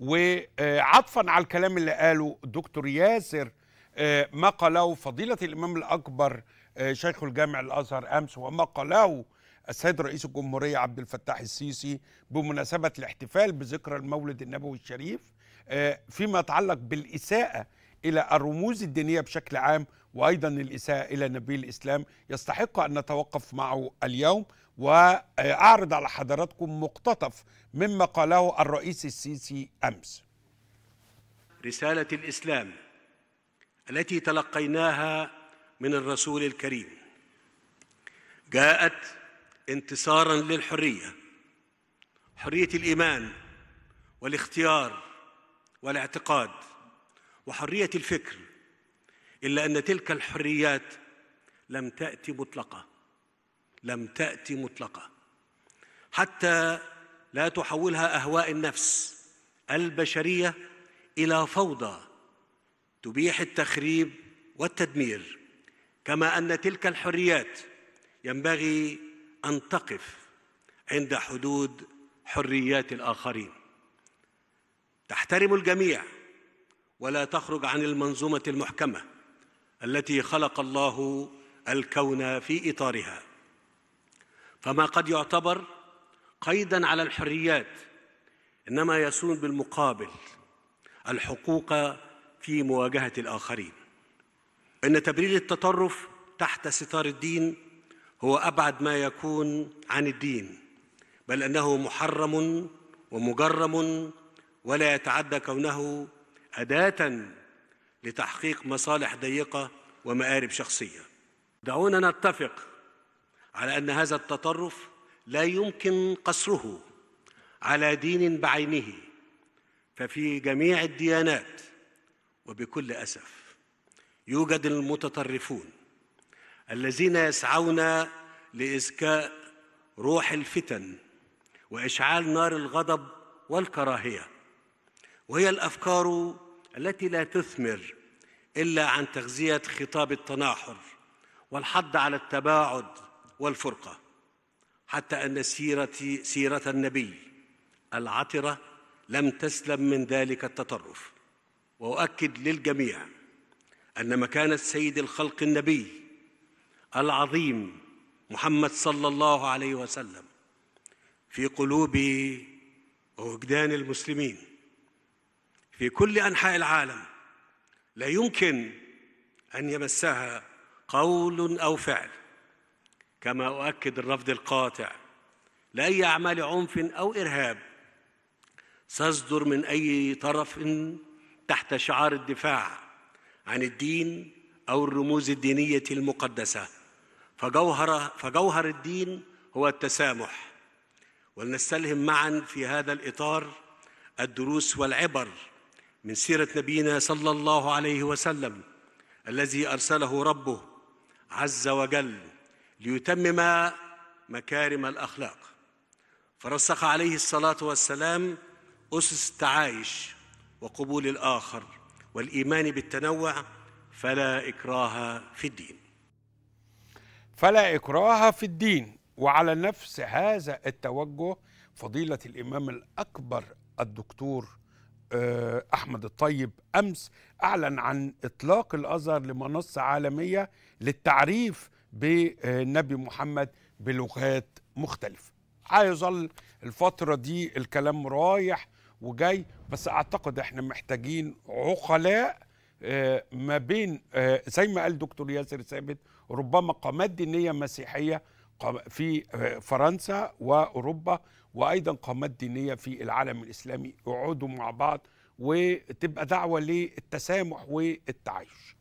وعطفا على الكلام اللي قاله الدكتور ياسر آه، ما قاله فضيلة الإمام الأكبر آه، شيخ الجامع الأزهر أمس وما قاله السيد رئيس الجمهورية عبد الفتاح السيسي بمناسبة الاحتفال بذكرى المولد النبوي الشريف آه، فيما يتعلق بالإساءة إلى الرموز الدينية بشكل عام وأيضا الإساءة إلى نبي الإسلام يستحق أن نتوقف معه اليوم وأعرض على حضراتكم مقتطف مما قاله الرئيس السيسي أمس رسالة الإسلام التي تلقيناها من الرسول الكريم جاءت انتصارا للحرية حرية الإيمان والاختيار والاعتقاد وحريه الفكر الا ان تلك الحريات لم تاتي مطلقه لم تاتي مطلقه حتى لا تحولها اهواء النفس البشريه الى فوضى تبيح التخريب والتدمير كما ان تلك الحريات ينبغي ان تقف عند حدود حريات الاخرين تحترم الجميع ولا تخرج عن المنظومه المحكمه التي خلق الله الكون في اطارها فما قد يعتبر قيدا على الحريات انما يسون بالمقابل الحقوق في مواجهه الاخرين ان تبرير التطرف تحت ستار الدين هو ابعد ما يكون عن الدين بل انه محرم ومجرم ولا يتعدى كونه أداة لتحقيق مصالح ضيقة ومآرب شخصية دعونا نتفق على أن هذا التطرف لا يمكن قصره على دين بعينه ففي جميع الديانات وبكل أسف يوجد المتطرفون الذين يسعون لإزكاء روح الفتن وإشعال نار الغضب والكراهية وهي الافكار التي لا تثمر الا عن تغذيه خطاب التناحر والحض على التباعد والفرقه حتى ان سيره سيره النبي العطره لم تسلم من ذلك التطرف واؤكد للجميع ان مكانه سيد الخلق النبي العظيم محمد صلى الله عليه وسلم في قلوب ووجدان المسلمين في كل انحاء العالم لا يمكن ان يمسها قول او فعل كما اؤكد الرفض القاطع لاي اعمال عنف او ارهاب سأصدر من اي طرف تحت شعار الدفاع عن الدين او الرموز الدينيه المقدسه فجوهر فجوهر الدين هو التسامح ولنستلهم معا في هذا الاطار الدروس والعبر من سيرة نبينا صلى الله عليه وسلم الذي أرسله ربه عز وجل ليتمم مكارم الأخلاق فرسخ عليه الصلاة والسلام أسس التعايش وقبول الآخر والإيمان بالتنوع فلا إكراه في الدين فلا إكراه في الدين وعلى نفس هذا التوجه فضيلة الإمام الأكبر الدكتور آه، احمد الطيب امس اعلن عن اطلاق الازهر لمنصه عالميه للتعريف بالنبي محمد بلغات مختلفه هيظل الفتره دي الكلام رايح وجاي بس اعتقد احنا محتاجين عقلاء آه، ما بين آه، زي ما قال دكتور ياسر ثابت ربما قامات دينيه مسيحيه في آه، فرنسا واوروبا وايضا قامات دينيه في العالم الاسلامي يقعدوا مع بعض وتبقى دعوه للتسامح والتعايش